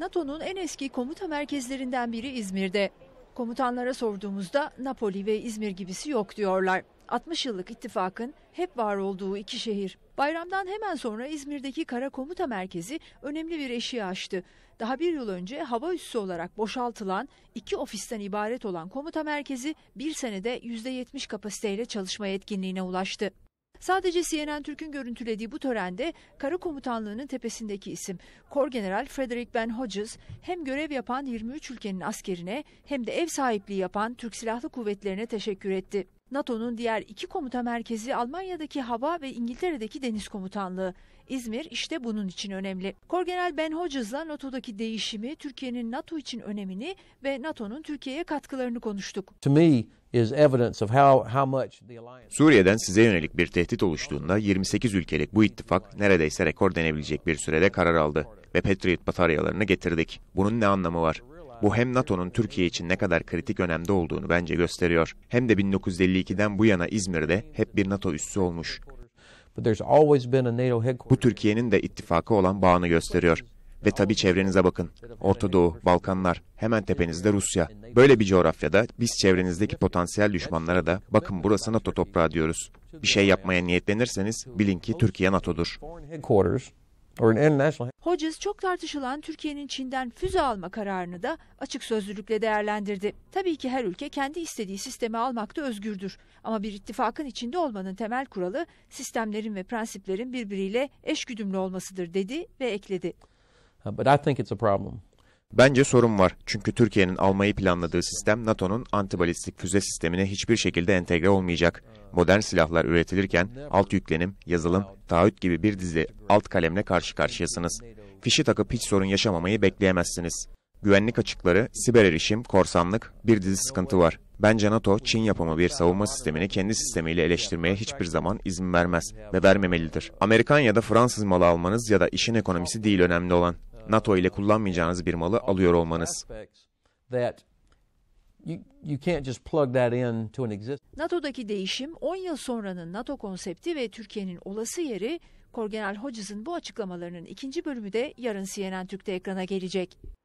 NATO'nun en eski komuta merkezlerinden biri İzmir'de. Komutanlara sorduğumuzda Napoli ve İzmir gibisi yok diyorlar. 60 yıllık ittifakın hep var olduğu iki şehir. Bayramdan hemen sonra İzmir'deki Kara Komuta Merkezi önemli bir eşiği açtı. Daha bir yıl önce hava üssü olarak boşaltılan iki ofisten ibaret olan komuta merkezi bir senede %70 kapasiteyle çalışma yetkinliğine ulaştı. Sadece CNN Türk'ün görüntülediği bu törende Kara Komutanlığı'nın tepesindeki isim Kor General Frederick Ben Hodges hem görev yapan 23 ülkenin askerine hem de ev sahipliği yapan Türk Silahlı Kuvvetleri'ne teşekkür etti. NATO'nun diğer iki komuta merkezi Almanya'daki hava ve İngiltere'deki deniz komutanlığı. İzmir işte bunun için önemli. Korgeneral Ben Hodges'la NATO'daki değişimi, Türkiye'nin NATO için önemini ve NATO'nun Türkiye'ye katkılarını konuştuk. Suriye'den size yönelik bir tehdit oluştuğunda 28 ülkelik bu ittifak neredeyse rekor denebilecek bir sürede karar aldı ve Patriot bataryalarını getirdik. Bunun ne anlamı var? Bu hem NATO'nun Türkiye için ne kadar kritik önemde olduğunu bence gösteriyor. Hem de 1952'den bu yana İzmir'de hep bir NATO üssü olmuş. Bu Türkiye'nin de ittifakı olan bağını gösteriyor. Ve tabi çevrenize bakın. Orta Doğu, Balkanlar, hemen tepenizde Rusya. Böyle bir coğrafyada biz çevrenizdeki potansiyel düşmanlara da bakın burası NATO toprağı diyoruz. Bir şey yapmaya niyetlenirseniz bilin ki Türkiye NATO'dur or an international. Hodges çok tartışılan Türkiye'nin Çin'den füze alma kararını da açık sözlülükle değerlendirdi. Tabii ki her ülke kendi istediği sistemi almakta özgürdür. Ama bir ittifakın içinde olmanın temel kuralı sistemlerin ve prensiplerin birbiriyle eşgüdümlü olmasıdır dedi ve ekledi. Uh, but I think it's a problem. Bence sorun var. Çünkü Türkiye'nin almayı planladığı sistem NATO'nun antibalistik füze sistemine hiçbir şekilde entegre olmayacak. Modern silahlar üretilirken alt yüklenim, yazılım, taahhüt gibi bir dizi alt kalemle karşı karşıyasınız. Fişi takıp hiç sorun yaşamamayı bekleyemezsiniz. Güvenlik açıkları, siber erişim, korsanlık, bir dizi sıkıntı var. Bence NATO, Çin yapımı bir savunma sistemini kendi sistemiyle eleştirmeye hiçbir zaman izin vermez ve vermemelidir. Amerikan ya da Fransız malı almanız ya da işin ekonomisi değil önemli olan. NATO ile kullanmayacağınız bir malı alıyor olmanız. NATO'daki değişim 10 yıl sonranın NATO konsepti ve Türkiye'nin olası yeri Korgeneral Hodges'ın bu açıklamalarının ikinci bölümü de yarın CNN Türk'te ekrana gelecek.